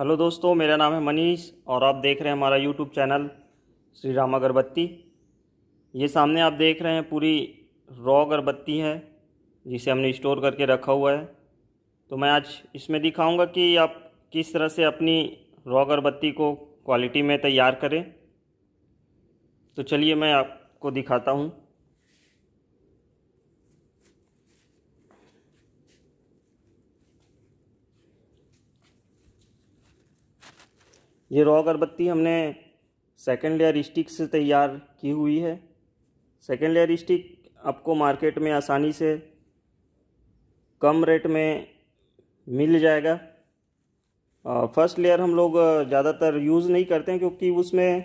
hello दोस्तों मेरा नाम है मनीष और आप देख रहे हैं हमारा यूट्यूब चैनल श्री राम अगरबत्ती ये सामने आप देख रहे हैं पूरी रॉ अगरबत्ती है जिसे हमने स्टोर करके रखा हुआ है तो मैं आज इसमें दिखाऊंगा कि आप किस तरह से अपनी रॉ अगरबत्ती को क्वालिटी में तैयार करें तो चलिए मैं आपको दिखाता हूँ ये रॉ अगरबत्ती हमने सेकेंड लेयर स्टिक से तैयार की हुई है सेकेंड लेयर स्टिक आपको मार्केट में आसानी से कम रेट में मिल जाएगा फर्स्ट लेयर हम लोग ज़्यादातर यूज़ नहीं करते हैं क्योंकि उसमें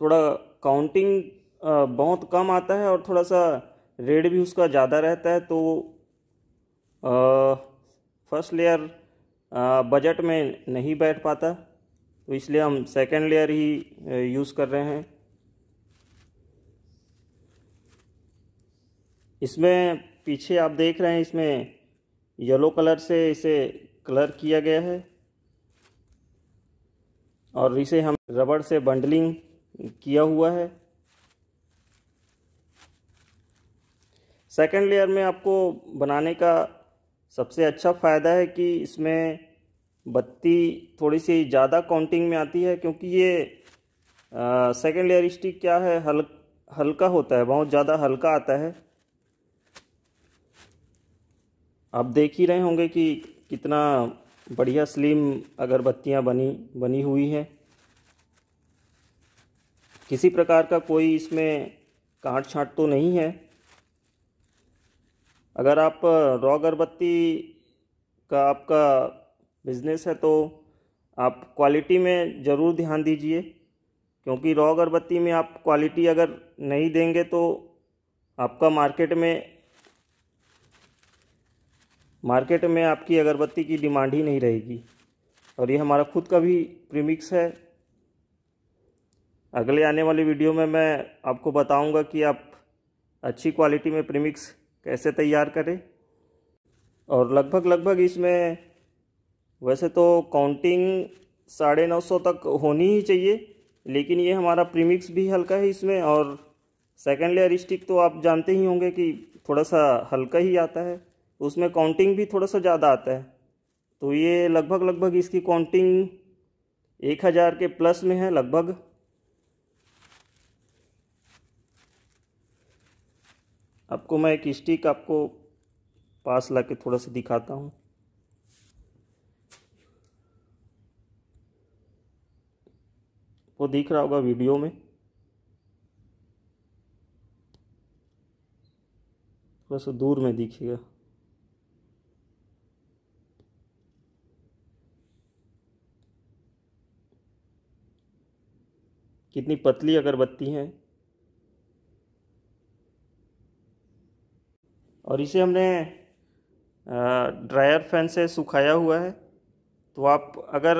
थोड़ा काउंटिंग बहुत कम आता है और थोड़ा सा रेट भी उसका ज़्यादा रहता है तो फर्स्ट लेयर बजट में नहीं बैठ पाता तो इसलिए हम सेकेंड लेयर ही यूज़ कर रहे हैं इसमें पीछे आप देख रहे हैं इसमें येलो कलर से इसे कलर किया गया है और इसे हम रबड़ से बंडलिंग किया हुआ है सेकेंड लेयर में आपको बनाने का सबसे अच्छा फ़ायदा है कि इसमें बत्ती थोड़ी सी ज़्यादा काउंटिंग में आती है क्योंकि ये सेकेंड लेयर स्टिक क्या है हल हल्का होता है बहुत ज़्यादा हल्का आता है आप देख ही रहे होंगे कि कितना बढ़िया स्लिम अगरबत्तियाँ बनी बनी हुई हैं किसी प्रकार का कोई इसमें काट छाँट तो नहीं है अगर आप रॉ अगरबत्ती का आपका बिज़नेस है तो आप क्वालिटी में ज़रूर ध्यान दीजिए क्योंकि रॉ अगरबत्ती में आप क्वालिटी अगर नहीं देंगे तो आपका मार्केट में मार्केट में आपकी अगरबत्ती की डिमांड ही नहीं रहेगी और ये हमारा खुद का भी प्रीमिक्स है अगले आने वाली वीडियो में मैं आपको बताऊंगा कि आप अच्छी क्वालिटी में प्रीमिक्स कैसे तैयार करें और लगभग लगभग इसमें वैसे तो काउंटिंग साढ़े नौ सौ तक होनी ही चाहिए लेकिन ये हमारा प्रीमिक्स भी हल्का है इसमें और सेकेंड लेयर स्टिक तो आप जानते ही होंगे कि थोड़ा सा हल्का ही आता है उसमें काउंटिंग भी थोड़ा सा ज़्यादा आता है तो ये लगभग लगभग इसकी काउंटिंग एक हज़ार के प्लस में है लगभग आपको मैं एक स्टिक आपको पास ला के थोड़ा सा दिखाता हूँ वो दिख रहा होगा वीडियो में थोड़ा सा दूर में दिखेगा कितनी पतली अगरबत्ती है और इसे हमने ड्रायर फैन से सुखाया हुआ है तो आप अगर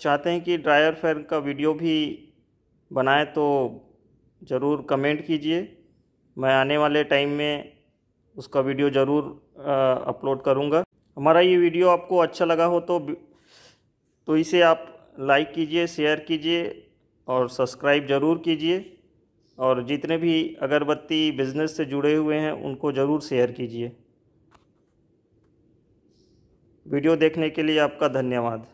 चाहते हैं कि ड्रायर फैन का वीडियो भी बनाए तो ज़रूर कमेंट कीजिए मैं आने वाले टाइम में उसका वीडियो ज़रूर अपलोड करूँगा हमारा ये वीडियो आपको अच्छा लगा हो तो तो इसे आप लाइक कीजिए शेयर कीजिए और सब्सक्राइब ज़रूर कीजिए और जितने भी अगरबत्ती बिज़नेस से जुड़े हुए हैं उनको ज़रूर शेयर कीजिए वीडियो देखने के लिए आपका धन्यवाद